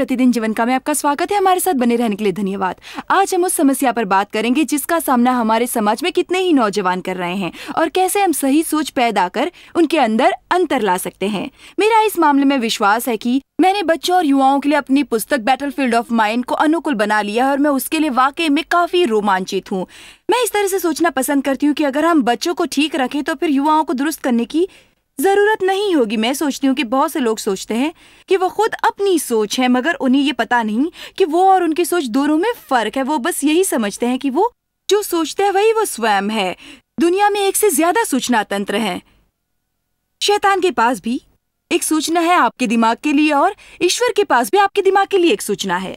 प्रतिदिन जीवन का में आपका स्वागत है हमारे साथ बने रहने के लिए धन्यवाद आज हम उस समस्या पर बात करेंगे जिसका सामना हमारे समाज में कितने ही नौजवान कर रहे हैं और कैसे हम सही सोच पैदा कर उनके अंदर अंतर ला सकते हैं मेरा इस मामले में विश्वास है कि मैंने बच्चों और युवाओं के लिए अपनी पुस्तक बैटल फील्ड ऑफ माइंड को अनुकूल बना लिया है और मैं उसके लिए वाकई में काफी रोमांचित हूँ मैं इस तरह से सोचना पसंद करती हूँ कि अगर हम बच्चों को ठीक रखें तो फिर युवाओं को दुरुस्त करने की जरूरत नहीं होगी मैं सोचती हूँ कि बहुत से लोग सोचते हैं कि वो खुद अपनी सोच है मगर उन्हें ये पता नहीं कि वो और उनकी सोच दोनों में फर्क है वो बस यही समझते हैं कि वो जो सोचते हैं वही वो स्वयं है दुनिया में एक से ज्यादा सूचना तंत्र है शैतान के पास भी एक सूचना है आपके दिमाग के लिए और ईश्वर के पास भी आपके दिमाग के लिए एक सूचना है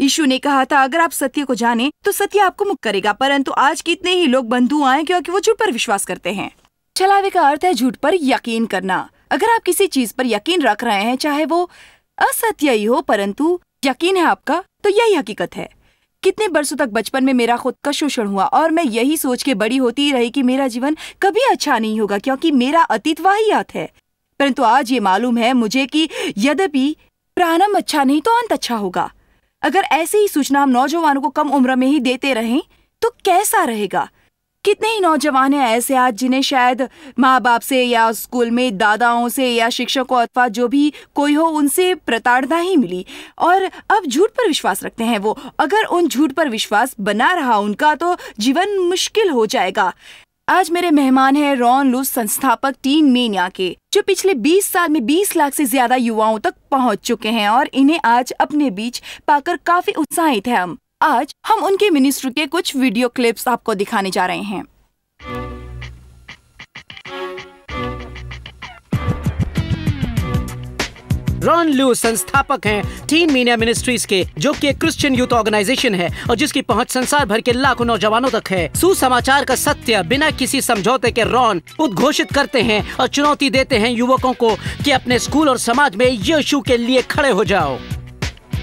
यीशु ने कहा था अगर आप सत्य को जाने तो सत्य आपको मुक्त करेगा परंतु आज कितने ही लोग बंधु आए क्योंकि वो झूठ पर विश्वास करते हैं छलावे का अर्थ है झूठ पर यकीन करना अगर आप किसी चीज पर यकीन रख रहे हैं चाहे वो असत्य ही हो परंतु यकीन है आपका तो यही हकीकत है कितने बरसों तक बचपन में मेरा खुद का शोषण हुआ और मैं यही सोच के बड़ी होती रही कि मेरा जीवन कभी अच्छा नहीं होगा क्योंकि मेरा अतीत वाहियात है परंतु आज ये मालूम है मुझे कि यद्यपि प्रारंभ अच्छा नहीं तो अंत अच्छा होगा अगर ऐसी ही सूचना हम नौजवानों को कम उम्र में ही देते रहें तो कैसा रहेगा कितने ही नौजवान हैं ऐसे आज जिन्हें शायद माँ बाप से या स्कूल में दादाओं से या शिक्षकों अथवा जो भी कोई हो उनसे प्रताड़ना ही मिली और अब झूठ पर विश्वास रखते हैं वो अगर उन झूठ पर विश्वास बना रहा उनका तो जीवन मुश्किल हो जाएगा आज मेरे मेहमान हैं रॉन लूस संस्थापक टीम मेनिया के जो पिछले 20 साल में 20 लाख से ज्यादा युवाओं तक पहुंच चुके हैं और इन्हें आज अपने बीच पाकर काफी उत्साहित है हम आज हम उनके मिनिस्ट्री के कुछ वीडियो क्लिप्स आपको दिखाने जा रहे हैं रॉन लू संस्थापक हैं टीन मीनिया मिनिस्ट्रीज के जो कि एक क्रिश्चियन यूथ ऑर्गेनाइजेशन है और जिसकी पहुंच संसार भर के लाखों नौजवानों तक है सुसमाचार का सत्य बिना किसी समझौते के रॉन उद्घोषित करते हैं और चुनौती देते हैं युवकों को कि अपने स्कूल और समाज में यीशु के लिए खड़े हो जाओ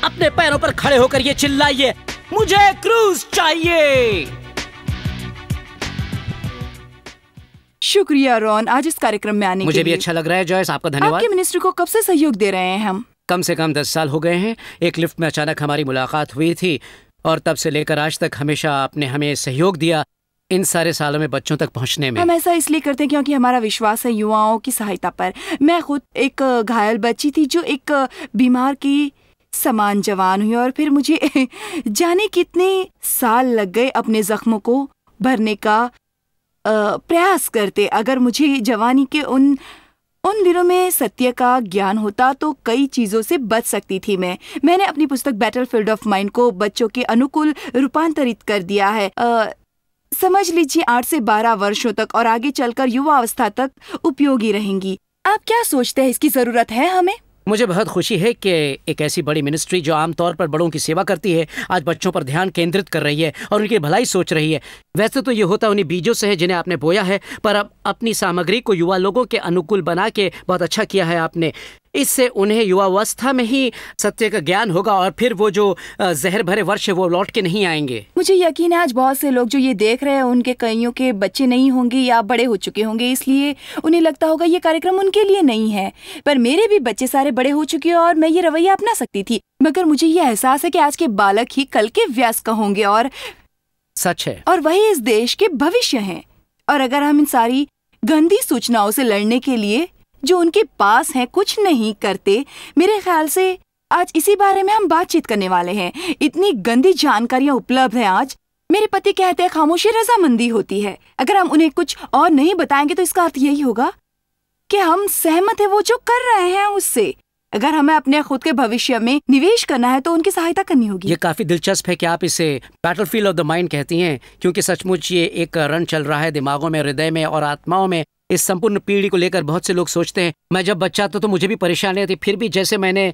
अपने पैरों पर खड़े होकर ये चिल्लाइए मुझे क्रूज चाहिए शुक्रिया रॉन आज इस कार्यक्रम में आने मुझे के भी अच्छा लग रहा है जॉयस आपका धन्यवाद आपके मिनिस्ट्री को कब से सहयोग दे रहे हैं हम कम से कम दस साल हो गए हैं एक लिफ्ट में अचानक हमारी मुलाकात हुई थी और तब से लेकर आज तक हमेशा आपने हमें सहयोग दिया इन सारे सालों में बच्चों तक पहुंचने में हम ऐसा इसलिए करते हैं क्योंकि हमारा विश्वास है युवाओं की सहायता पर मैं खुद एक घायल बच्ची थी जो एक बीमार की समान जवान हुई और फिर मुझे जाने कितने साल लग गए अपने जख्मों को भरने का प्रयास करते अगर मुझे जवानी के उन उन दिनों में सत्य का ज्ञान होता तो कई चीज़ों से बच सकती थी मैं मैंने अपनी पुस्तक बैटल फील्ड ऑफ माइंड को बच्चों के अनुकूल रूपांतरित कर दिया है आ, समझ लीजिए आठ से बारह वर्षों तक और आगे चलकर युवा अवस्था तक उपयोगी रहेंगी आप क्या सोचते हैं इसकी ज़रूरत है हमें मुझे बहुत खुशी है कि एक ऐसी बड़ी मिनिस्ट्री जो आमतौर पर बड़ों की सेवा करती है आज बच्चों पर ध्यान केंद्रित कर रही है और उनकी भलाई सोच रही है वैसे तो ये होता उन्हीं बीजों से है जिन्हें आपने बोया है पर अब अपनी सामग्री को युवा लोगों के अनुकूल बना के बहुत अच्छा किया है आपने इससे उन्हें युवावस्था में ही सत्य का ज्ञान होगा और फिर वो जो जहर भरे वर्ष है वो लौट के नहीं आएंगे मुझे यकीन है आज बहुत से लोग जो ये देख रहे हैं उनके कईयों के बच्चे नहीं होंगे या बड़े हो चुके होंगे इसलिए उन्हें लगता होगा ये कार्यक्रम उनके लिए नहीं है पर मेरे भी बच्चे सारे बड़े हो चुके हैं और मैं ये रवैया अपना सकती थी मगर मुझे ये एहसास है की आज के बालक ही कल के व्यस्क होंगे और सच है और वही इस देश के भविष्य है और अगर हम इन सारी गंदी सूचनाओं से लड़ने के लिए जो उनके पास हैं कुछ नहीं करते मेरे ख्याल से आज इसी बारे में हम बातचीत करने वाले हैं इतनी गंदी जानकारियां उपलब्ध है आज मेरे पति कहते हैं खामोशी रजामंदी होती है अगर हम उन्हें कुछ और नहीं बताएंगे तो इसका अर्थ यही होगा कि हम सहमत है वो जो कर रहे हैं उससे अगर हमें अपने खुद के भविष्य में निवेश करना है तो उनकी सहायता करनी होगी ये काफी दिलचस्प है कि आप इसे बैटल ऑफ द माइंड कहती हैं क्योंकि सचमुच ये एक रन चल रहा है दिमागों में हृदय में और आत्माओं में इस संपूर्ण पीढ़ी को लेकर बहुत से लोग सोचते हैं मैं जब बच्चा था तो मुझे भी परेशानी थी फिर भी जैसे मैंने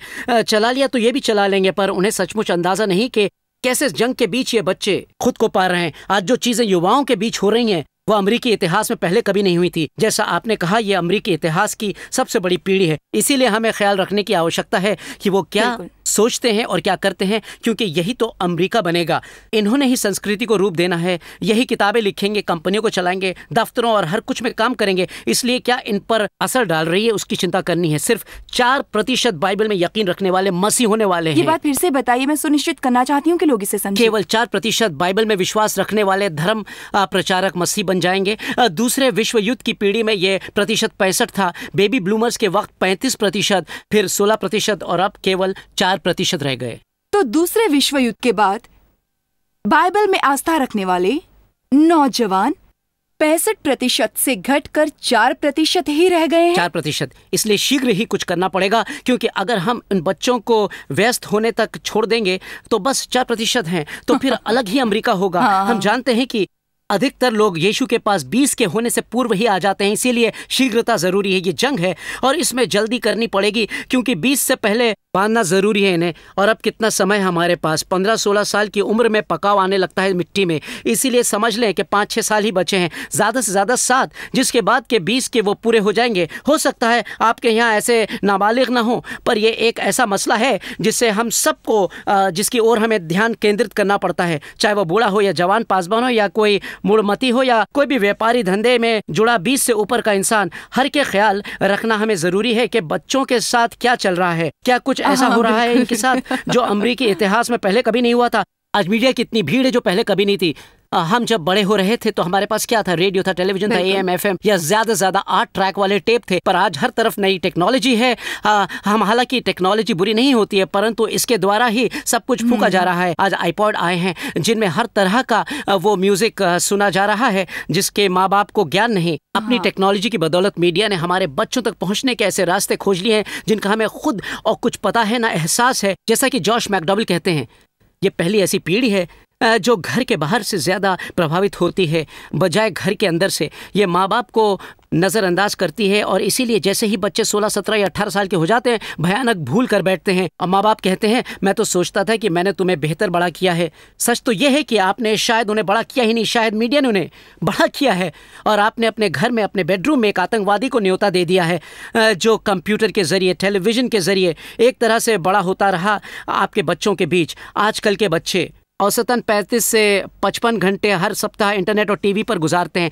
चला लिया तो ये भी चला लेंगे पर उन्हें सचमुच अंदाजा नहीं कि कैसे जंग के बीच ये बच्चे खुद को पा रहे हैं आज जो चीजें युवाओं के बीच हो रही हैं वो अमरीकी इतिहास में पहले कभी नहीं हुई थी जैसा आपने कहा यह अमरीकी इतिहास की सबसे बड़ी पीढ़ी है इसीलिए हमें ख्याल रखने की आवश्यकता है कि वो क्या सोचते हैं और क्या करते हैं क्योंकि यही तो अमरीका बनेगा इन्होंने ही संस्कृति को रूप देना है यही किताबें लिखेंगे कंपनियों को चलाएंगे दफ्तरों और हर कुछ में काम करेंगे इसलिए क्या इन पर असर डाल रही है उसकी चिंता करनी है सिर्फ चार प्रतिशत बाइबल में यकीन रखने वाले मसीह होने वाले ये बात फिर से बताइए मैं सुनिश्चित करना चाहती हूँ कि लोग इसे समझे केवल चार प्रतिशत बाइबल में विश्वास रखने वाले धर्म प्रचारक मसीह बन जाएंगे दूसरे विश्व युद्ध की पीढ़ी में ये प्रतिशत पैंसठ था बेबी ब्लूमर्स के वक्त पैंतीस प्रतिशत फिर सोलह प्रतिशत और अब केवल चार प्रतिशत रह गए तो दूसरे विश्व युद्ध के बाद बाइबल में आस्था रखने वाले नौजवान पैंसठ प्रतिशत से घटकर चार प्रतिशत ही रह गए हैं चार प्रतिशत इसलिए शीघ्र ही कुछ करना पड़ेगा क्योंकि अगर हम इन बच्चों को व्यस्त होने तक छोड़ देंगे तो बस चार प्रतिशत है तो फिर अलग ही अमेरिका होगा हाँ। हम जानते हैं कि अधिकतर लोग यीशु के पास बीस के होने से पूर्व ही आ जाते हैं इसीलिए शीघ्रता जरूरी है ये जंग है और इसमें जल्दी करनी पड़ेगी क्योंकि बीस से पहले बांधना ज़रूरी है इन्हें और अब कितना समय हमारे पास पंद्रह सोलह साल की उम्र में पकाव आने लगता है मिट्टी में इसीलिए समझ लें कि पाँच छः साल ही बचे हैं ज़्यादा से ज़्यादा सात जिसके बाद के बीस के वो पूरे हो जाएंगे हो सकता है आपके यहाँ ऐसे नाबालिग ना हो पर यह एक ऐसा मसला है जिससे हम सबको जिसकी ओर हमें ध्यान केंद्रित करना पड़ता है चाहे वो बूढ़ा हो या जवान पासवान हो या कोई मुड़मती हो या कोई भी व्यापारी धंधे में जुड़ा बीस से ऊपर का इंसान हर के ख्याल रखना हमें ज़रूरी है कि बच्चों के साथ क्या चल रहा है क्या कुछ ऐसा हो रहा है इनके साथ जो अमरीकी इतिहास में पहले कभी नहीं हुआ था आज मीडिया की इतनी भीड़ है जो पहले कभी नहीं थी हम जब बड़े हो रहे थे तो हमारे पास क्या था रेडियो था टेलीविजन था एम एफ एम या ज्यादा से ज्यादा आठ ट्रैक वाले टेप थे पर आज हर तरफ नई टेक्नोलॉजी है आ, हम हालांकि टेक्नोलॉजी बुरी नहीं होती है परंतु इसके द्वारा ही सब कुछ फूका जा हम्म। रहा है आज आईपॉड आए हैं जिनमें हर तरह का वो म्यूजिक सुना जा रहा है जिसके माँ बाप को ज्ञान नहीं अपनी हाँ। टेक्नोलॉजी की बदौलत मीडिया ने हमारे बच्चों तक पहुंचने के ऐसे रास्ते खोज लिए हैं जिनका हमें खुद और कुछ पता है ना एहसास है जैसा कि जॉर्श मैकडबल कहते हैं ये पहली ऐसी पीढ़ी है जो घर के बाहर से ज़्यादा प्रभावित होती है बजाय घर के अंदर से ये माँ बाप को नज़रअंदाज करती है और इसीलिए जैसे ही बच्चे सोलह सत्रह या 18 साल के हो जाते हैं भयानक भूल कर बैठते हैं और माँ बाप कहते हैं मैं तो सोचता था कि मैंने तुम्हें बेहतर बड़ा किया है सच तो यह है कि आपने शायद उन्हें बड़ा किया ही नहीं शायद मीडिया ने उन्हें बड़ा किया है और आपने अपने घर में अपने बेडरूम में एक आतंकवादी को न्योता दे दिया है जो कंप्यूटर के जरिए टेलीविज़न के जरिए एक तरह से बड़ा होता रहा आपके बच्चों के बीच आजकल के बच्चे औसतन 35 से 55 घंटे हर सप्ताह इंटरनेट और टीवी पर गुजारते हैं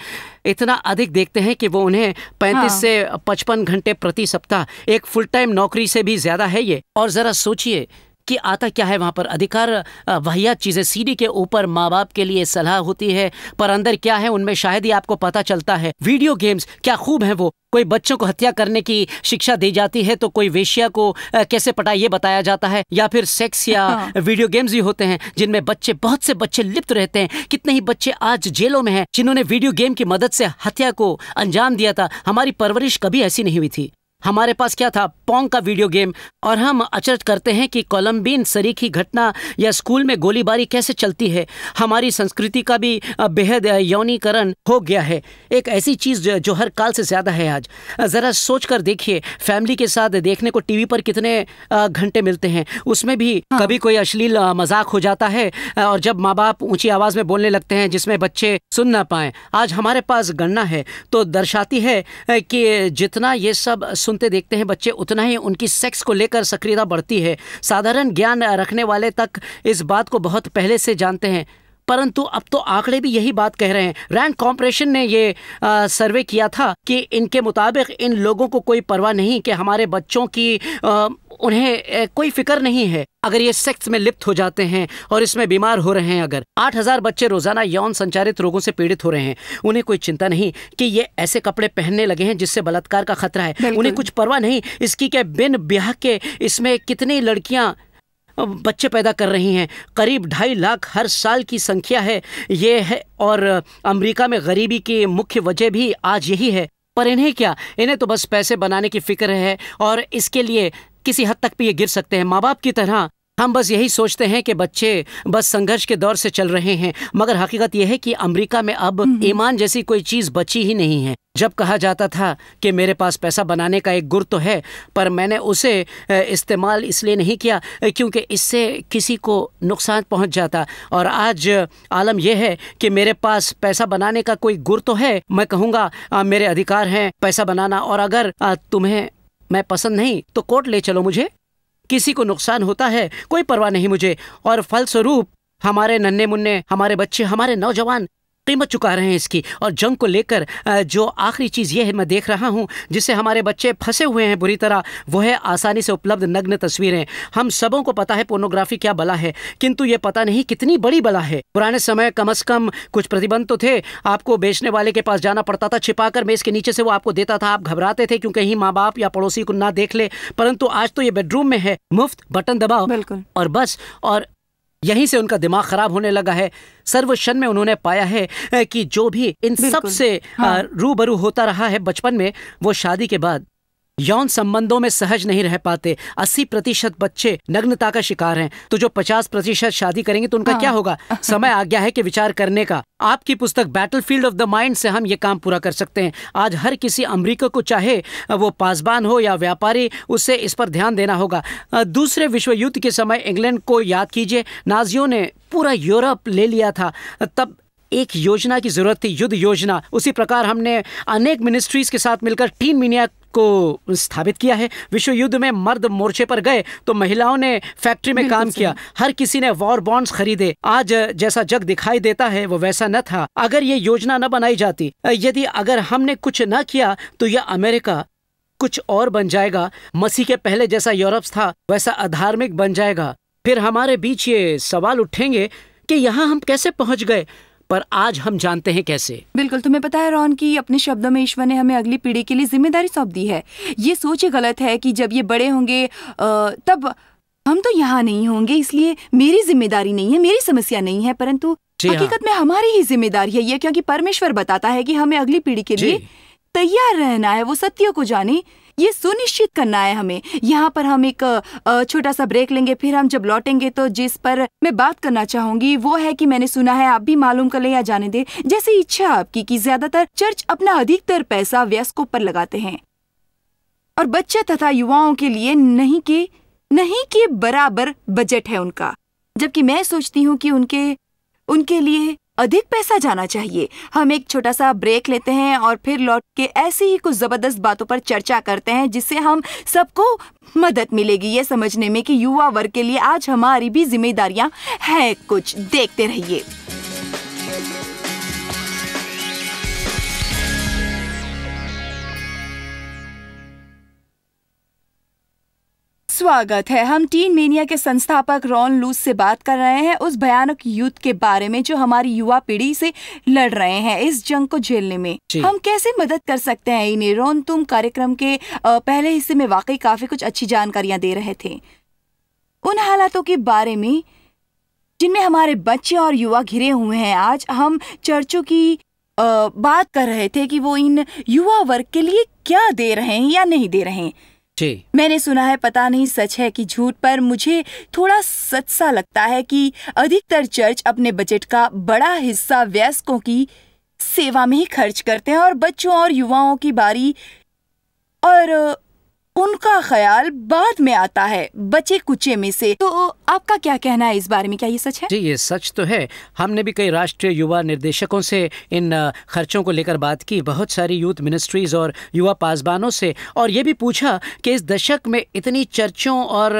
इतना अधिक देखते हैं कि वो उन्हें 35 हाँ। से 55 घंटे प्रति सप्ताह एक फुल टाइम नौकरी से भी ज़्यादा है ये और ज़रा सोचिए कि आता क्या है वहाँ पर अधिकार वाहियात चीज़ें सीडी के ऊपर माँ बाप के लिए सलाह होती है पर अंदर क्या है उनमें शायद ही आपको पता चलता है वीडियो गेम्स क्या खूब हैं वो कोई बच्चों को हत्या करने की शिक्षा दी जाती है तो कोई वेश्या को कैसे पटा ये बताया जाता है या फिर सेक्स या हाँ। वीडियो गेम्स भी होते हैं जिनमें बच्चे बहुत से बच्चे लिप्त रहते हैं कितने ही बच्चे आज जेलों में हैं जिन्होंने वीडियो गेम की मदद से हत्या को अंजाम दिया था हमारी परवरिश कभी ऐसी नहीं हुई थी हमारे पास क्या था पोंग का वीडियो गेम और हम अचरज करते हैं कि कोलम्बिन सरीखी घटना या स्कूल में गोलीबारी कैसे चलती है हमारी संस्कृति का भी बेहद यौनीकरण हो गया है एक ऐसी चीज़ जो हर काल से ज़्यादा है आज ज़रा सोच कर देखिए फैमिली के साथ देखने को टीवी पर कितने घंटे मिलते हैं उसमें भी हाँ। कभी कोई अश्लील मजाक हो जाता है और जब माँ बाप ऊँची आवाज़ में बोलने लगते हैं जिसमें बच्चे सुन ना पाए आज हमारे पास गणना है तो दर्शाती है कि जितना ये सब सुन सुनते देखते हैं बच्चे उतना ही उनकी सेक्स को लेकर सक्रियता बढ़ती है साधारण ज्ञान रखने वाले तक इस बात को बहुत पहले से जानते हैं परंतु अब तो आंकड़े भी यही बात कह रहे हैं रैंक कॉम्प्रेशन ने ये आ, सर्वे किया था कि इनके मुताबिक इन लोगों को कोई परवाह नहीं कि हमारे बच्चों की आ, उन्हें कोई फिक्र नहीं है अगर ये सेक्स में लिप्त हो जाते हैं और इसमें बीमार हो रहे हैं अगर आठ हजार बच्चे रोजाना यौन संचारित रोगों से पीड़ित हो रहे हैं उन्हें कोई चिंता नहीं कि ये ऐसे कपड़े पहनने लगे हैं जिससे बलात्कार का खतरा है उन्हें कुछ परवाह नहीं इसकी क्या बिन ब्याह के इसमें कितनी लड़कियां बच्चे पैदा कर रही हैं करीब ढाई लाख हर साल की संख्या है ये है और अमरीका में गरीबी की मुख्य वजह भी आज यही है पर इन्हें क्या इन्हें तो बस पैसे बनाने की फिक्र है और इसके लिए किसी हद तक भी ये गिर सकते हैं माँ बाप की तरह हम बस यही सोचते हैं कि बच्चे बस संघर्ष के दौर से चल रहे हैं मगर हकीकत यह है कि अमेरिका में अब हम्म। ईमान जैसी कोई चीज़ बची ही नहीं है जब कहा जाता था कि मेरे पास पैसा बनाने का एक गुर तो है पर मैंने उसे इस्तेमाल इसलिए नहीं किया क्योंकि इससे किसी को नुकसान पहुंच जाता और आज आलम यह है कि मेरे पास पैसा बनाने का कोई गुर तो है मैं कहूँगा हाँ, मेरे अधिकार हैं पैसा बनाना और अगर तुम्हें मैं पसंद नहीं तो कोर्ट ले चलो मुझे किसी को नुकसान होता है कोई परवाह नहीं मुझे और फलस्वरूप हमारे नन्हे मुन्ने हमारे बच्चे हमारे नौजवान कीमत चुका रहे हैं इसकी और जंग को लेकर जो आखिरी चीज़ ये है मैं देख रहा हूँ जिससे हमारे बच्चे फंसे हुए हैं बुरी तरह वो है आसानी से उपलब्ध नग्न तस्वीरें हम सबों को पता है पोर्नोग्राफी क्या बला है किंतु ये पता नहीं कितनी बड़ी बला है पुराने समय कम अज़ कम कुछ प्रतिबंध तो थे आपको बेचने वाले के पास जाना पड़ता था छिपा कर मेज़ के नीचे से वो आपको देता था आप घबराते थे क्योंकि कहीं माँ बाप या पड़ोसी को ना देख ले परंतु आज तो ये बेडरूम में है मुफ्त बटन दबाओ और बस और यहीं से उनका दिमाग खराब होने लगा है सर्वक्षण में उन्होंने पाया है कि जो भी इन सब से हाँ। रूबरू होता रहा है बचपन में वो शादी के बाद यौन संबंधों में सहज नहीं रह पाते 80 प्रतिशत बच्चे नग्नता का शिकार हैं तो जो पचास प्रतिशत शादी करेंगे तो उनका हाँ। क्या होगा समय आ गया है कि विचार करने का आपकी पुस्तक बैटलफील्ड ऑफ द माइंड से हम ये काम पूरा कर सकते हैं आज हर किसी अमरीका को चाहे वो पासबान हो या व्यापारी उससे इस पर ध्यान देना होगा दूसरे विश्व युद्ध के समय इंग्लैंड को याद कीजिए नाजियों ने पूरा यूरोप ले लिया था तब एक योजना की ज़रूरत थी युद्ध योजना उसी प्रकार हमने अनेक मिनिस्ट्रीज़ के साथ मिलकर टीम इंडिया को स्थापित किया है विश्व युद्ध में मर्द मोर्चे पर गए तो महिलाओं ने फैक्ट्री में काम किया हर किसी ने वॉर बॉन्ड्स खरीदे आज जैसा जग दिखाई देता है वो वैसा न था अगर ये योजना न बनाई जाती यदि अगर हमने कुछ न किया तो यह अमेरिका कुछ और बन जाएगा मसीह के पहले जैसा यूरोप था वैसा अधार्मिक बन जाएगा फिर हमारे बीच ये सवाल उठेंगे कि यहाँ हम कैसे पहुंच गए पर आज हम जानते हैं कैसे बिल्कुल तुम्हें पता है रॉन कि अपने शब्दों में ईश्वर ने हमें अगली पीढ़ी के लिए जिम्मेदारी सौंप दी है ये सोच गलत है कि जब ये बड़े होंगे तब हम तो यहाँ नहीं होंगे इसलिए मेरी जिम्मेदारी नहीं है मेरी समस्या नहीं है परंतु हाँ। हकीकत में हमारी ही जिम्मेदारी है ये क्योंकि परमेश्वर बताता है कि हमें अगली पीढ़ी के लिए तैयार रहना है वो सत्य को जाने ये सुनिश्चित करना है हमें यहाँ पर हम एक छोटा सा ब्रेक लेंगे फिर हम जब लौटेंगे तो जिस पर मैं बात करना चाहूंगी वो है कि मैंने सुना है आप भी मालूम कर ले या जाने दे जैसी इच्छा आपकी कि ज्यादातर चर्च अपना अधिकतर पैसा व्यस्कों पर लगाते हैं और बच्चे तथा युवाओं के लिए नहीं के नहीं के बराबर बजट है उनका जबकि मैं सोचती हूँ कि उनके उनके लिए अधिक पैसा जाना चाहिए हम एक छोटा सा ब्रेक लेते हैं और फिर लौट के ऐसी ही कुछ ज़बरदस्त बातों पर चर्चा करते हैं जिससे हम सबको मदद मिलेगी ये समझने में कि युवा वर्ग के लिए आज हमारी भी जिम्मेदारियां हैं कुछ देखते रहिए स्वागत है हम टीन मेनिया के संस्थापक रॉन लूस से बात कर रहे हैं उस भयानक युद्ध के बारे में जो हमारी युवा पीढ़ी से लड़ रहे हैं इस जंग को झेलने में हम कैसे मदद कर सकते हैं इन्हें रॉन तुम कार्यक्रम के पहले हिस्से में वाकई काफी कुछ अच्छी जानकारियां दे रहे थे उन हालातों के बारे में जिनमें हमारे बच्चे और युवा घिरे हुए हैं आज हम चर्चों की बात कर रहे थे कि वो इन युवा वर्ग के लिए क्या दे रहे हैं या नहीं दे रहे हैं जी मैंने सुना है पता नहीं सच है कि झूठ पर मुझे थोड़ा सच सा लगता है कि अधिकतर चर्च अपने बजट का बड़ा हिस्सा वयस्कों की सेवा में ही खर्च करते हैं और बच्चों और युवाओं की बारी और उनका ख्याल बाद में आता है बचे कुचे में से तो आपका क्या कहना है इस बारे में क्या ये सच है जी ये सच तो है हमने भी कई राष्ट्रीय युवा निर्देशकों से इन खर्चों को लेकर बात की बहुत सारी यूथ मिनिस्ट्रीज और युवा पासबानों से और ये भी पूछा कि इस दशक में इतनी चर्चों और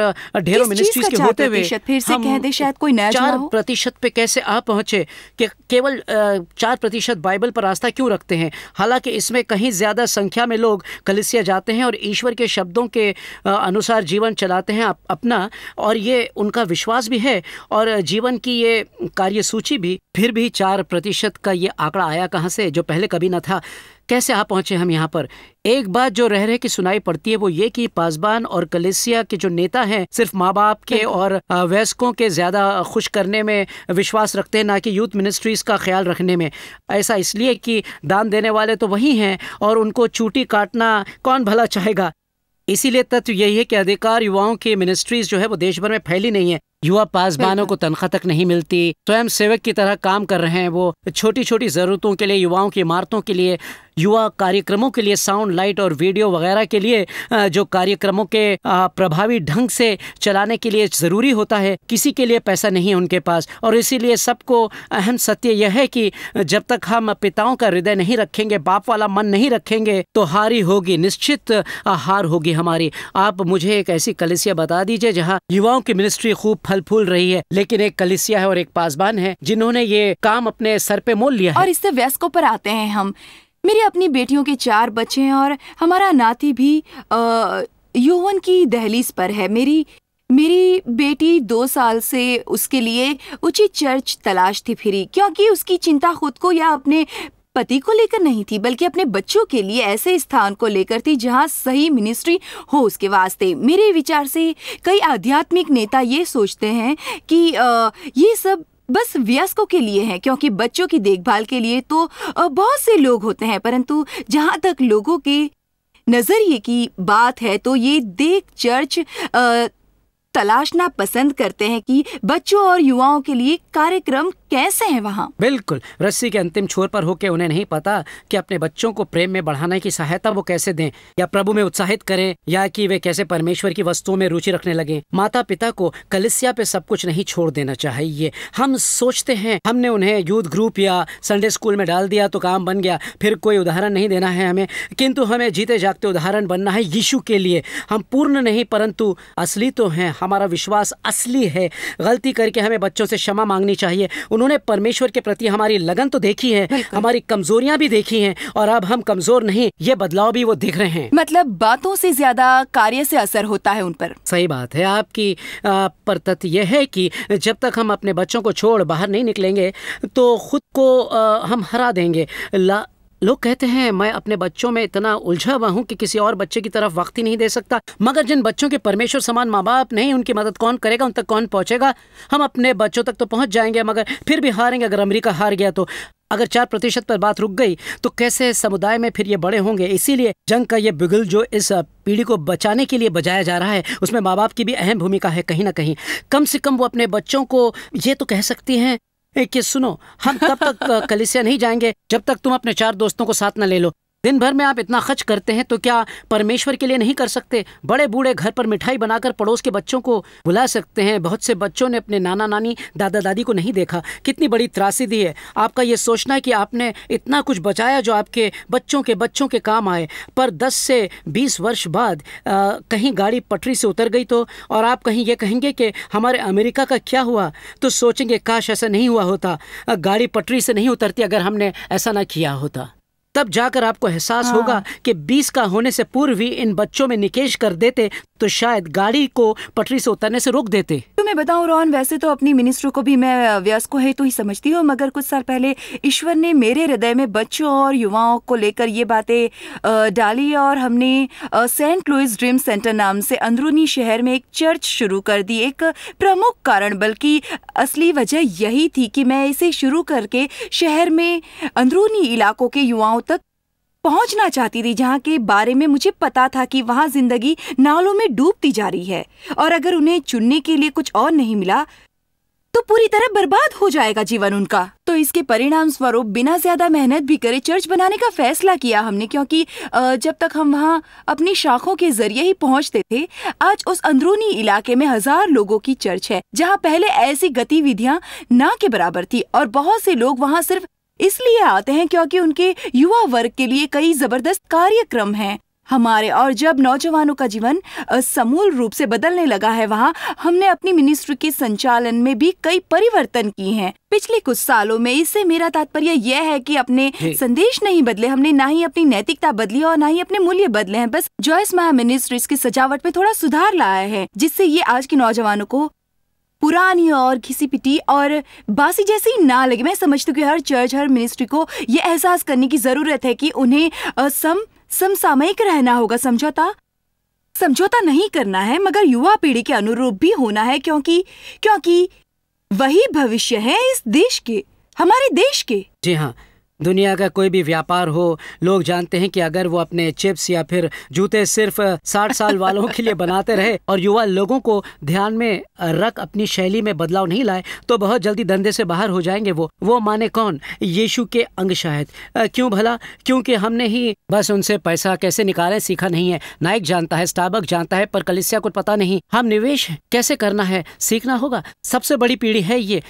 ढेरों मिनिस्ट्रीज के होते हुए फिर से कह दे शायद कोई नया चार प्रतिशत पे कैसे आ पहुंचे कि केवल चार प्रतिशत बाइबल पर आस्था क्यों रखते हैं हालांकि इसमें कहीं ज़्यादा संख्या में लोग कलिसिया जाते हैं और ईश्वर के शब्दों के अनुसार जीवन चलाते हैं अपना और ये उन उनका विश्वास भी है और जीवन की ये कार्य सूची भी फिर भी चार प्रतिशत का ये आंकड़ा आया कहाँ से जो पहले कभी ना था कैसे आ पहुंचे हम यहाँ पर एक बात जो रह रहे की सुनाई पड़ती है वो ये कि पासबान और कलेसिया के जो नेता हैं सिर्फ माँ बाप के हाँ। और वयस्कों के ज़्यादा खुश करने में विश्वास रखते हैं ना कि यूथ मिनिस्ट्रीज़ का ख्याल रखने में ऐसा इसलिए कि दान देने वाले तो वही हैं और उनको चूटी काटना कौन भला चाहेगा इसीलिए तथ्य यही है कि अधिकार युवाओं की मिनिस्ट्रीज जो है वो देश भर में फैली नहीं है युवा पासबानों को तनख्वाह तक नहीं मिलती स्वयं सेवक की तरह काम कर रहे हैं वो छोटी छोटी ज़रूरतों के लिए युवाओं की इमारतों के लिए युवा कार्यक्रमों के लिए साउंड लाइट और वीडियो वगैरह के लिए जो कार्यक्रमों के प्रभावी ढंग से चलाने के लिए ज़रूरी होता है किसी के लिए पैसा नहीं है उनके पास और इसीलिए सबको अहम सत्य यह है कि जब तक हम पिताओं का हृदय नहीं रखेंगे बाप वाला मन नहीं रखेंगे तो हारी होगी निश्चित हार होगी हमारी आप मुझे एक ऐसी कलिसिया बता दीजिए जहाँ युवाओं की मिनिस्ट्री खूब फल फूल रही है लेकिन एक कलिसिया है और एक पासबान है जिन्होंने ये काम अपने सर पे मोल लिया है और इससे वयस्कों पर आते हैं हम मेरी अपनी बेटियों के चार बच्चे हैं और हमारा नाती भी यौवन की दहलीज पर है मेरी मेरी बेटी दो साल से उसके लिए उचित चर्च तलाश थी फिरी क्योंकि उसकी चिंता खुद को या अपने पति को लेकर नहीं थी बल्कि अपने बच्चों के लिए ऐसे स्थान को लेकर थी जहाँ सही मिनिस्ट्री हो उसके वास्ते मेरे विचार से कई आध्यात्मिक नेता ये सोचते हैं कि आ, ये सब बस व्यस्कों के लिए है क्योंकि बच्चों की देखभाल के लिए तो बहुत से लोग होते हैं परंतु जहाँ तक लोगों के नज़रिए की बात है तो ये देख चर्च आ, तलाशना पसंद करते हैं कि बच्चों और युवाओं के लिए कार्यक्रम कैसे हैं वहाँ बिल्कुल रस्सी के अंतिम छोर पर होकर उन्हें नहीं पता कि अपने बच्चों को प्रेम में बढ़ाने की सहायता वो कैसे दें या प्रभु में उत्साहित करें या कि वे कैसे परमेश्वर की वस्तुओं में रुचि रखने लगे माता पिता को कलिसिया पे सब कुछ नहीं छोड़ देना चाहिए हम सोचते हैं हमने उन्हें यूथ ग्रुप या संडे स्कूल में डाल दिया तो काम बन गया फिर कोई उदाहरण नहीं देना है हमें किंतु हमें जीते जागते उदाहरण बनना है यीशु के लिए हम पूर्ण नहीं परंतु असली तो हैं हमारा विश्वास असली है गलती करके हमें बच्चों से क्षमा मांगनी चाहिए उन्होंने उन्होंने परमेश्वर के प्रति हमारी लगन तो देखी है हमारी कमजोरियाँ भी देखी है और अब हम कमजोर नहीं ये बदलाव भी वो दिख रहे हैं मतलब बातों से ज्यादा कार्य से असर होता है उन पर सही बात है आपकी पर तथ्य यह है कि जब तक हम अपने बच्चों को छोड़ बाहर नहीं निकलेंगे तो खुद को आ, हम हरा देंगे ला लोग कहते हैं मैं अपने बच्चों में इतना उलझा हुआ हूँ कि किसी और बच्चे की तरफ वक्त ही नहीं दे सकता मगर जिन बच्चों के परमेश्वर समान माँ बाप नहीं उनकी मदद कौन करेगा उन तक कौन पहुँचेगा हम अपने बच्चों तक तो पहुँच जाएंगे मगर फिर भी हारेंगे अगर अमरीका हार गया तो अगर चार प्रतिशत पर बात रुक गई तो कैसे समुदाय में फिर ये बड़े होंगे इसीलिए जंग का ये बिगुल जो इस पीढ़ी को बचाने के लिए बजाया जा रहा है उसमें माँ बाप की भी अहम भूमिका है कहीं ना कहीं कम से कम वो अपने बच्चों को ये तो कह सकती हैं एक किस सुनो हम तब तक कलिसिया नहीं जाएंगे जब तक तुम अपने चार दोस्तों को साथ न ले लो दिन भर में आप इतना खर्च करते हैं तो क्या परमेश्वर के लिए नहीं कर सकते बड़े बूढ़े घर पर मिठाई बनाकर पड़ोस के बच्चों को बुला सकते हैं बहुत से बच्चों ने अपने नाना नानी दादा दादी को नहीं देखा कितनी बड़ी त्रासी दी है आपका ये सोचना है कि आपने इतना कुछ बचाया जो आपके बच्चों के बच्चों के काम आए पर दस से बीस वर्ष बाद आ, कहीं गाड़ी पटरी से उतर गई तो और आप कहीं ये कहेंगे कि हमारे अमेरिका का क्या हुआ तो सोचेंगे काश ऐसा नहीं हुआ होता गाड़ी पटरी से नहीं उतरती अगर हमने ऐसा ना किया होता तब जाकर आपको एहसास हाँ। होगा कि 20 का होने से पूर्व ही इन बच्चों में निकेश कर देते तो शायद गाड़ी को पटरी से उतरने से रोक देते तो मैं बताऊं रोहन वैसे तो अपनी मिनिस्टर को भी मैं व्यस्को है तो ही समझती हूँ मगर कुछ साल पहले ईश्वर ने मेरे हृदय में बच्चों और युवाओं को लेकर ये बातें डाली और हमने सेंट लुइस ड्रीम सेंटर नाम से अंदरूनी शहर में एक चर्च शुरू कर दी एक प्रमुख कारण बल्कि असली वजह यही थी कि मैं इसे शुरू करके शहर में अंदरूनी इलाकों के युवाओं पहुंचना चाहती थी जहां के बारे में मुझे पता था कि वहां जिंदगी नालों में डूबती जा रही है और अगर उन्हें चुनने के लिए कुछ और नहीं मिला तो पूरी तरह बर्बाद हो जाएगा जीवन उनका तो इसके परिणाम स्वरूप बिना ज्यादा मेहनत भी करे चर्च बनाने का फैसला किया हमने क्योंकि जब तक हम वहाँ अपनी शाखों के जरिए ही पहुँचते थे आज उस अंदरूनी इलाके में हजार लोगों की चर्च है जहाँ पहले ऐसी गतिविधियाँ ना के बराबर थी और बहुत से लोग वहाँ सिर्फ इसलिए आते हैं क्योंकि उनके युवा वर्ग के लिए कई जबरदस्त कार्यक्रम हैं हमारे और जब नौजवानों का जीवन समूल रूप से बदलने लगा है वहाँ हमने अपनी मिनिस्ट्री के संचालन में भी कई परिवर्तन किए हैं पिछले कुछ सालों में इससे मेरा तात्पर्य यह है कि अपने संदेश नहीं बदले हमने ना ही अपनी नैतिकता बदली और ना ही अपने मूल्य बदले हैं बस जॉयस महा मिनिस्ट्रीज की सजावट में थोड़ा सुधार लाया है जिससे ये आज के नौजवानों को पुरानी और घिसी पिटी और बासी जैसी ना लगे मैं समझती हूँ कि हर चर्च हर मिनिस्ट्री को ये एहसास करने की ज़रूरत है कि उन्हें सम समसामयिक रहना होगा समझौता समझौता नहीं करना है मगर युवा पीढ़ी के अनुरूप भी होना है क्योंकि क्योंकि वही भविष्य है इस देश के हमारे देश के जी हाँ दुनिया का कोई भी व्यापार हो लोग जानते हैं कि अगर वो अपने चिप्स या फिर जूते सिर्फ साठ साल वालों के लिए बनाते रहे और युवा लोगों को ध्यान में रख अपनी शैली में बदलाव नहीं लाए तो बहुत जल्दी धंधे से बाहर हो जाएंगे वो वो माने कौन यीशु के अंग शायद क्यों भला क्योंकि हमने ही बस उनसे पैसा कैसे निकाले सीखा नहीं है नायक जानता है स्टाबक जानता है पर कलिसिया को पता नहीं हम निवेश कैसे करना है सीखना होगा सबसे बड़ी पीढ़ी है ये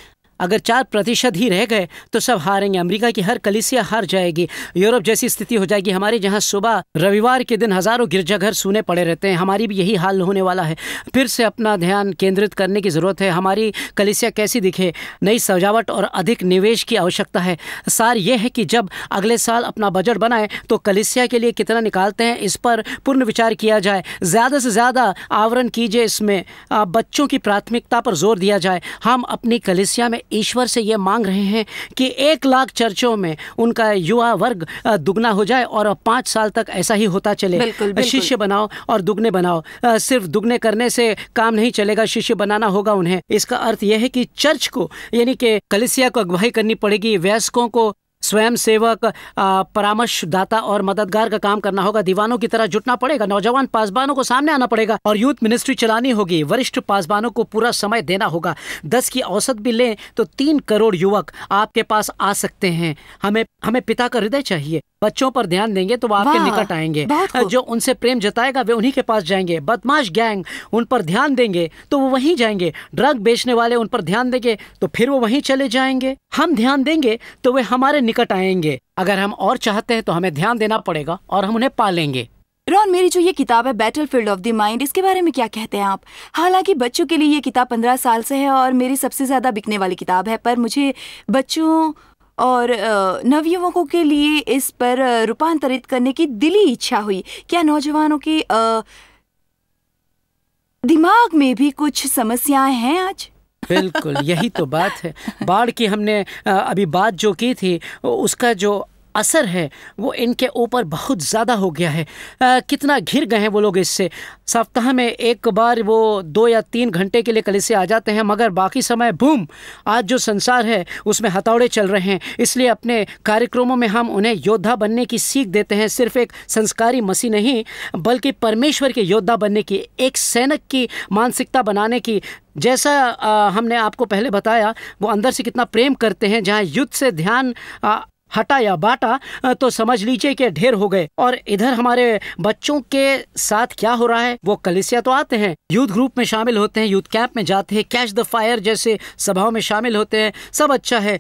अगर चार प्रतिशत ही रह गए तो सब हारेंगे अमेरिका की हर कलिसिया हार जाएगी यूरोप जैसी स्थिति हो जाएगी हमारे जहाँ सुबह रविवार के दिन हज़ारों गिरजाघर सूने पड़े रहते हैं हमारी भी यही हाल होने वाला है फिर से अपना ध्यान केंद्रित करने की ज़रूरत है हमारी कलिसिया कैसी दिखे नई सजावट और अधिक निवेश की आवश्यकता है सार यह है कि जब अगले साल अपना बजट बनाएं तो कलिसिया के लिए कितना निकालते हैं इस पर पूर्ण विचार किया जाए ज़्यादा से ज़्यादा आवरण कीजिए इसमें बच्चों की प्राथमिकता पर जोर दिया जाए हम अपनी कलिसिया में ईश्वर से ये मांग रहे हैं कि एक लाख चर्चों में उनका युवा वर्ग दुगना हो जाए और पाँच साल तक ऐसा ही होता चले शिष्य बनाओ और दुगने बनाओ सिर्फ दुगने करने से काम नहीं चलेगा शिष्य बनाना होगा उन्हें इसका अर्थ यह है कि चर्च को यानी कि कलिसिया को अगुवाई करनी पड़ेगी वयस्कों को स्वयं सेवक परामर्शदाता और मददगार का काम करना होगा दीवानों की तरह जुटना पड़ेगा नौजवान पासबानों को सामने आना पड़ेगा और यूथ मिनिस्ट्री चलानी होगी वरिष्ठ पासबानों को पूरा समय देना होगा दस की औसत भी लें तो तीन करोड़ युवक आपके पास आ सकते हैं हमें हमें पिता का हृदय चाहिए बच्चों पर ध्यान देंगे तो वो आपके निकट आएंगे जो उनसे प्रेम जताएगा वे उन्हीं के पास जाएंगे बदमाश गैंग उन पर ध्यान देंगे तो वो वहीं जाएंगे ड्रग बेचने वाले उन पर ध्यान देंगे तो फिर वो वहीं चले जाएंगे हम ध्यान देंगे तो वे हमारे निकट संकट आएंगे अगर हम और चाहते हैं तो हमें ध्यान देना पड़ेगा और हम उन्हें पालेंगे रोन मेरी जो ये किताब है battlefield of the mind इसके बारे में क्या कहते हैं आप हालांकि बच्चों के लिए ये किताब पंद्रह साल से है और मेरी सबसे ज़्यादा बिकने वाली किताब है पर मुझे बच्चों और नवयुवकों के लिए इस पर रूपांतरित करने की दिली इच्छा हुई क्या नौजवानों के दिमाग में भी कुछ समस्याएं हैं आज बिल्कुल यही तो बात है बाढ़ की हमने अभी बात जो की थी उसका जो असर है वो इनके ऊपर बहुत ज़्यादा हो गया है आ, कितना घिर गए हैं वो लोग इससे सप्ताह में एक बार वो दो या तीन घंटे के लिए कलिसे आ जाते हैं मगर बाकी समय बूम आज जो संसार है उसमें हथौड़े चल रहे हैं इसलिए अपने कार्यक्रमों में हम उन्हें योद्धा बनने की सीख देते हैं सिर्फ एक संस्कारी मसीह नहीं बल्कि परमेश्वर के योद्धा बनने की एक सैनिक की मानसिकता बनाने की जैसा आ, हमने आपको पहले बताया वो अंदर से कितना प्रेम करते हैं जहाँ युद्ध से ध्यान आ, हटाया बाटा तो समझ लीजिए कि ढेर हो गए और इधर हमारे बच्चों के साथ क्या हो रहा है वो कलिसिया तो आते हैं यूथ ग्रुप में शामिल होते हैं यूथ कैंप में जाते हैं कैच द फायर जैसे सभाओं में शामिल होते हैं सब अच्छा है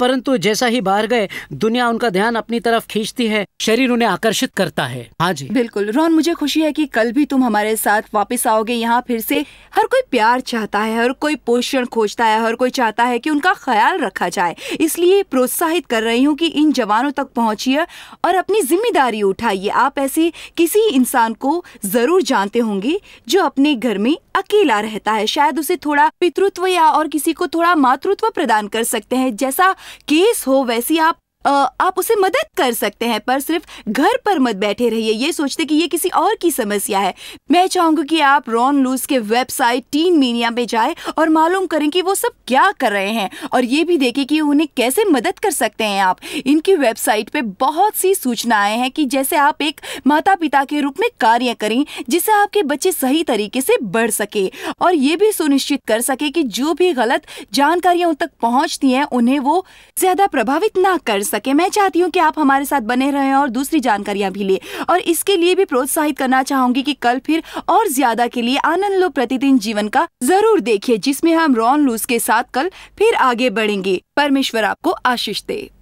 परंतु जैसा ही बाहर गए दुनिया उनका ध्यान अपनी तरफ खींचती है शरीर उन्हें आकर्षित करता है हाँ जी बिल्कुल रोहन मुझे खुशी है की कल भी तुम हमारे साथ वापिस आओगे यहाँ फिर से हर कोई प्यार चाहता है हर कोई पोषण खोजता है हर कोई चाहता है की उनका ख्याल रखा जाए इसलिए प्रोत्साहित कर रही हूँ की इन जवानों तक पहुंचिए और अपनी जिम्मेदारी उठाइए आप ऐसे किसी इंसान को ज़रूर जानते होंगे जो अपने घर में अकेला रहता है शायद उसे थोड़ा पितृत्व या और किसी को थोड़ा मातृत्व प्रदान कर सकते हैं जैसा केस हो वैसी आप आप उसे मदद कर सकते हैं पर सिर्फ घर पर मत बैठे रहिए ये सोचते कि ये किसी और की समस्या है मैं चाहूँगी कि आप रॉन लूस के वेबसाइट टीन मीनिया पे जाए और मालूम करें कि वो सब क्या कर रहे हैं और ये भी देखें कि उन्हें कैसे मदद कर सकते हैं आप इनकी वेबसाइट पे बहुत सी सूचनाएं हैं कि जैसे आप एक माता पिता के रूप में कार्य करें जिससे आपके बच्चे सही तरीके से बढ़ सके और ये भी सुनिश्चित कर सके कि जो भी गलत जानकारियां उन तक पहुंचती हैं उन्हें वो ज्यादा प्रभावित ना कर सके सके मैं चाहती हूँ कि आप हमारे साथ बने रहें और दूसरी जानकारियाँ भी लें और इसके लिए भी प्रोत्साहित करना चाहूंगी कि कल फिर और ज्यादा के लिए आनंद लो प्रतिदिन जीवन का जरूर देखिए जिसमें हम रॉन लूस के साथ कल फिर आगे बढ़ेंगे परमेश्वर आपको आशीष दे